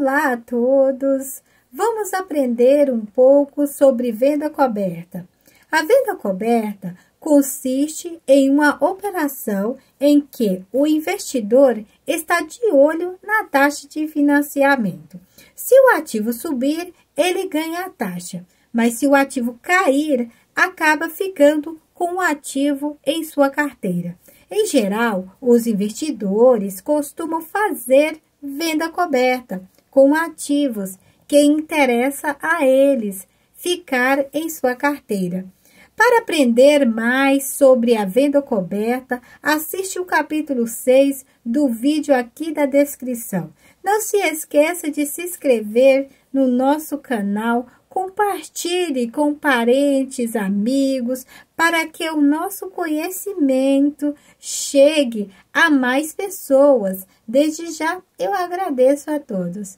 Olá a todos! Vamos aprender um pouco sobre venda coberta. A venda coberta consiste em uma operação em que o investidor está de olho na taxa de financiamento. Se o ativo subir, ele ganha a taxa, mas se o ativo cair, acaba ficando com o ativo em sua carteira. Em geral, os investidores costumam fazer venda coberta com ativos que interessa a eles ficar em sua carteira. Para aprender mais sobre a venda coberta, assiste o capítulo 6 do vídeo aqui da descrição. Não se esqueça de se inscrever no nosso canal Compartilhe com parentes, amigos, para que o nosso conhecimento chegue a mais pessoas. Desde já eu agradeço a todos.